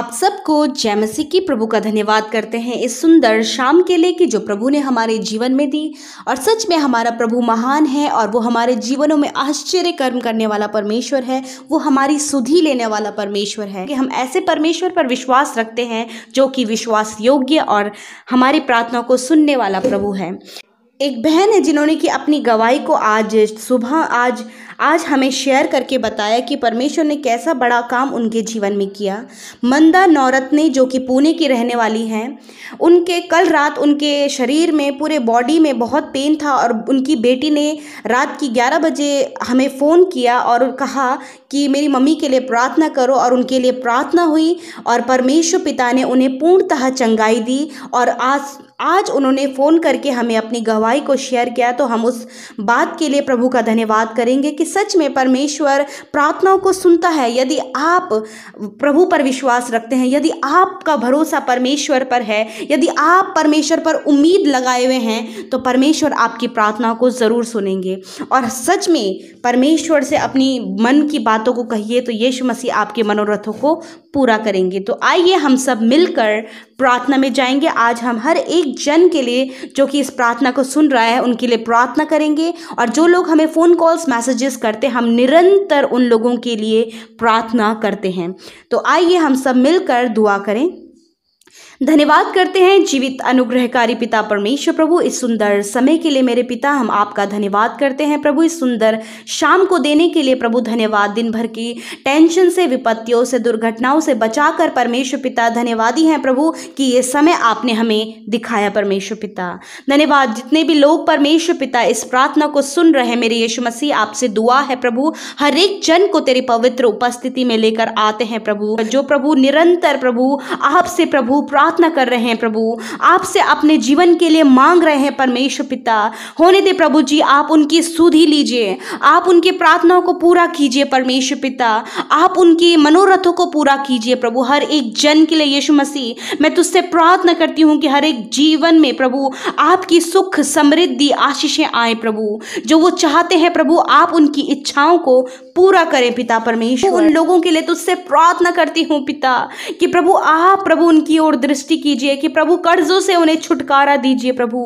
आप सबको जय मसीह की प्रभु का धन्यवाद करते हैं इस सुंदर शाम के लिए कि जो प्रभु ने हमारे जीवन में दी और सच में हमारा प्रभु महान है और वो हमारे जीवनों में आश्चर्य कर्म करने वाला परमेश्वर है वो हमारी सुधि लेने वाला परमेश्वर है कि हम ऐसे परमेश्वर पर विश्वास रखते हैं जो कि विश्वास योग्य और हमारी प्रार्थना को सुनने वाला प्रभु है एक बहन है जिन्होंने कि अपनी गवाही को आज सुबह आज आज हमें शेयर करके बताया कि परमेश्वर ने कैसा बड़ा काम उनके जीवन में किया मंदा ने जो कि पुणे की रहने वाली हैं उनके कल रात उनके शरीर में पूरे बॉडी में बहुत पेन था और उनकी बेटी ने रात की ग्यारह बजे हमें फ़ोन किया और कहा कि मेरी मम्मी के लिए प्रार्थना करो और उनके लिए प्रार्थना हुई और परमेश्वर पिता ने उन्हें पूर्णतः चंगाई दी और आज आज उन्होंने फ़ोन करके हमें अपनी गवाही को शेयर किया तो हम उस बात के लिए प्रभु का धन्यवाद करेंगे कि सच में परमेश्वर प्रार्थनाओं को सुनता है यदि आप प्रभु पर विश्वास रखते हैं यदि आपका भरोसा परमेश्वर पर है यदि आप परमेश्वर पर उम्मीद लगाए हुए हैं तो परमेश्वर आपकी प्रार्थनाओं को ज़रूर सुनेंगे और सच में परमेश्वर से अपनी मन की बातों को कहिए तो यीशु मसीह आपके मनोरथों को पूरा करेंगे तो आइए हम सब मिलकर प्रार्थना में जाएंगे आज हम हर एक जन के लिए जो कि इस प्रार्थना को सुन रहा है उनके लिए प्रार्थना करेंगे और जो लोग हमें फ़ोन कॉल्स मैसेजेस करते हम निरंतर उन लोगों के लिए प्रार्थना करते हैं तो आइए हम सब मिलकर दुआ करें धन्यवाद करते हैं जीवित अनुग्रहकारी पिता परमेश्वर प्रभु इस सुंदर समय के लिए मेरे पिता हम आपका धन्यवाद करते हैं प्रभु इस सुंदर शाम को देने के लिए प्रभु धन्यवाद दिन भर की टेंशन से विपत्तियों से दुर्घटनाओं से बचाकर परमेश्वर पिता धन्यवादी हैं प्रभु कि ये समय आपने हमें दिखाया परमेश्वर पिता धन्यवाद जितने भी लोग परमेश्वर पिता इस प्रार्थना को सुन रहे हैं मेरे यशु मसीह आपसे दुआ है प्रभु हर एक जन को तेरी पवित्र उपस्थिति में लेकर आते हैं प्रभु जो प्रभु निरंतर प्रभु आपसे प्रभु प्रार्थना कर रहे हैं प्रभु आपसे अपने जीवन के लिए मांग रहे हैं परमेश्वर पिता होने दे प्रभु जी आप उनकी सुधी लीजिए आप उनकी प्रार्थनाओं को पूरा कीजिए परमेश्वर पिता आप उनके मनोरथों को पूरा कीजिए प्रभु हर एक जन के लिए यीशु मसीह मैं तुझसे प्रार्थना करती हूँ कि हर एक जीवन में प्रभु आपकी सुख समृद्धि आशीषें आए प्रभु जो वो चाहते हैं प्रभु आप उनकी इच्छाओं को पूरा करें पिता परमेश्वर उन लोगों के लिए तुझसे प्रार्थना करती हूँ पिता कि प्रभु आप प्रभु उनकी ओर ओर दृष्टि कीजिए कि प्रभु कर्जों से उन्हें छुटकारा दीजिए प्रभु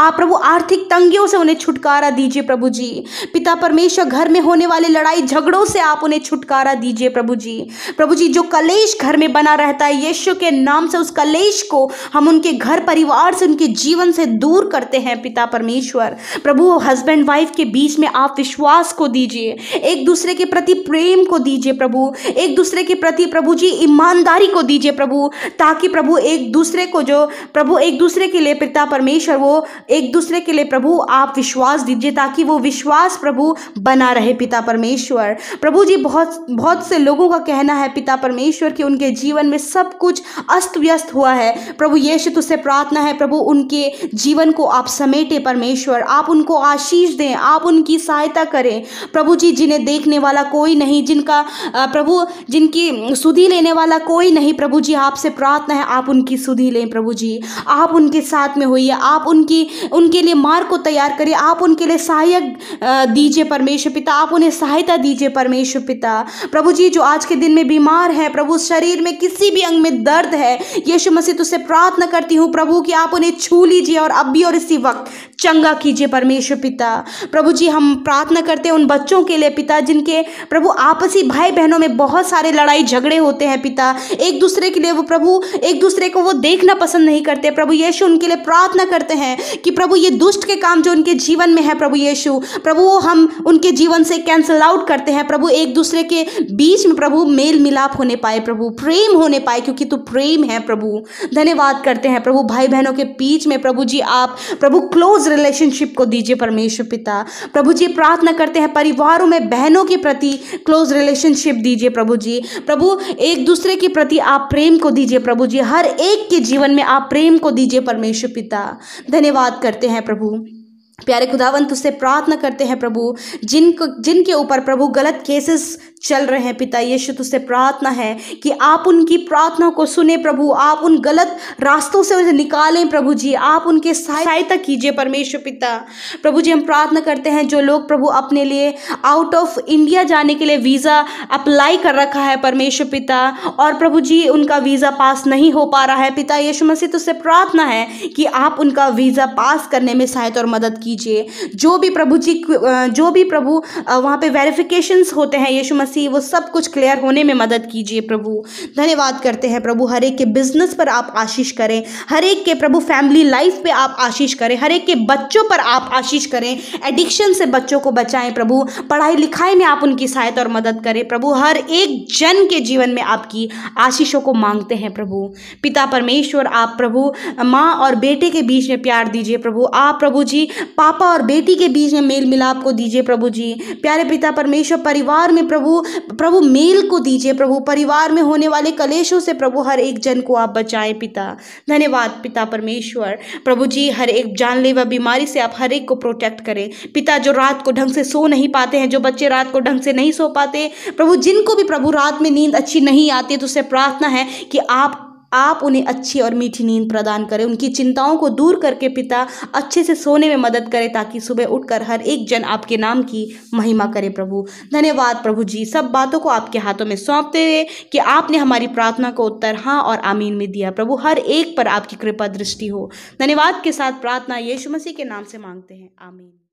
आप प्रभु आर्थिक तंगियों से उन्हें छुटकारा दीजिए प्रभु जी पिता परमेश्वर घर में होने वाले लड़ाई झगड़ों से आप उन्हें छुटकारा दीजिए प्रभु जी प्रभु जी जो कलेश घर में बना रहता है यीशु के नाम से उस कलेश को हम उनके घर परिवार से उनके जीवन से दूर करते हैं पिता परमेश्वर प्रभु हस्बैंड वाइफ के बीच में आप विश्वास को दीजिए एक दूसरे के प्रति प्रेम को दीजिए प्रभु एक दूसरे के प्रति प्रभु जी ईमानदारी को दीजिए प्रभु ताकि प्रभु प्रभु एक दूसरे को जो प्रभु एक दूसरे के लिए पिता परमेश्वर वो एक दूसरे के लिए प्रभु आप विश्वास दीजिए ताकि वो विश्वास प्रभु बना रहे पिता परमेश्वर प्रभु जी बहुत बहुत से लोगों का कहना है पिता परमेश्वर कि उनके जीवन में सब कुछ अस्त व्यस्त हुआ है प्रभु यीशु तुझसे प्रार्थना है प्रभु उनके जीवन को आप समेटे परमेश्वर आप उनको आशीष दें आप उनकी सहायता करें प्रभु जी जिन्हें देखने वाला कोई नहीं जिनका प्रभु जिनकी सुधी लेने वाला कोई नहीं प्रभु जी आपसे प्रार्थना है आप उनकी सुधी लें प्रभु जी आप उनके साथ में होइए आप उनकी उनके लिए मार्ग को तैयार करिए आप उनके लिए सहायक दीजिए परमेश्वर पिता आप उन्हें सहायता दीजिए परमेश्वर पिता प्रभु जी जो आज के दिन में बीमार है प्रभु शरीर में किसी भी अंग में दर्द है यीशु मसीह तुझसे प्रार्थना करती हूँ प्रभु कि आप उन्हें छू लीजिए और अब भी और इसी वक्त चंगा कीजिए परमेश्वर पिता प्रभु जी हम प्रार्थना करते हैं उन बच्चों के लिए पिता जिनके प्रभु आपसी भाई बहनों में बहुत सारे लड़ाई झगड़े होते हैं पिता एक दूसरे के लिए वो प्रभु एक दूसरे को वो देखना पसंद नहीं करते प्रभु यीशु उनके लिए प्रार्थना करते हैं कि प्रभु ये दुष्ट के काम जो उनके जीवन में है प्रभु यीशु प्रभु वो हम उनके जीवन से कैंसल आउट करते हैं प्रभु एक दूसरे के बीच में प्रभु मेल मिलाप होने पाए प्रभु प्रेम होने पाए क्योंकि तू प्रेम है प्रभु धन्यवाद करते हैं प्रभु भाई बहनों के बीच में प्रभु जी आप प्रभु क्लोज रिलेशनशिप को दीजिए परमेश्वर पिता प्रभु जी प्रार्थना करते हैं परिवारों में बहनों के प्रति क्लोज रिलेशनशिप दीजिए प्रभु जी प्रभु एक दूसरे के प्रति आप प्रेम को दीजिए प्रभु जी हर एक के जीवन में आप प्रेम को दीजिए परमेश्वर पिता धन्यवाद करते हैं प्रभु प्यारे खुदावंत उससे प्रार्थना करते हैं प्रभु जिनको जिनके ऊपर प्रभु गलत केसेस चल रहे हैं पिता यीशु तुझसे प्रार्थना है कि आप उनकी प्रार्थना को सुने प्रभु आप उन गलत रास्तों से उसे निकालें प्रभु जी आप उनके सहायता कीजिए परमेश्वर पिता प्रभु जी हम प्रार्थना करते हैं जो लोग प्रभु अपने लिए आउट ऑफ इंडिया जाने के लिए वीज़ा अप्लाई कर रखा है परमेश्वर पिता और प्रभु जी उनका वीज़ा पास नहीं हो पा रहा है पिता यीशु मसीह तुझसे प्रार्थना है कि आप उनका वीज़ा पास करने में सहायता और मदद कीजिए जो भी प्रभु जी जो भी प्रभु वहाँ पर वेरिफिकेशंस होते हैं यीशु मसीह मसीह वो सब कुछ क्लियर होने में मदद कीजिए प्रभु धन्यवाद करते हैं प्रभु हर एक के बिजनेस पर आप आशीष करें हर एक के प्रभु फैमिली लाइफ पे आप आशीष करें हर एक के बच्चों पर आप आशीष करें एडिक्शन से बच्चों को बचाएं प्रभु पढ़ाई लिखाई में आप उनकी सहायता और मदद करें प्रभु हर एक जन के जीवन में आपकी आशीषों को मांगते हैं प्रभु पिता परमेश्वर आप प्रभु माँ और बेटे के बीच में प्यार दीजिए प्रभु आप प्रभु जी पापा और बेटी के बीच में मेल मिलाप को दीजिए प्रभु जी प्यारे पिता परमेश्वर परिवार में प्रभु प्रभु मेल को दीजिए प्रभु परिवार में होने वाले कलेशों से प्रभु हर एक जन को आप बचाएं पिता धन्यवाद पिता परमेश्वर प्रभु जी हर एक जानलेवा बीमारी से आप हर एक को प्रोटेक्ट करें पिता जो रात को ढंग से सो नहीं पाते हैं जो बच्चे रात को ढंग से नहीं सो पाते प्रभु जिनको भी प्रभु रात में नींद अच्छी नहीं आती तो उससे प्रार्थना है कि आप आप उन्हें अच्छी और मीठी नींद प्रदान करें उनकी चिंताओं को दूर करके पिता अच्छे से सोने में मदद करें ताकि सुबह उठकर हर एक जन आपके नाम की महिमा करे प्रभु धन्यवाद प्रभु जी सब बातों को आपके हाथों में सौंपते हुए कि आपने हमारी प्रार्थना को उत्तर हाँ और आमीन में दिया प्रभु हर एक पर आपकी कृपा दृष्टि हो धन्यवाद के साथ प्रार्थना यीशु मसीह के नाम से मांगते हैं आमीन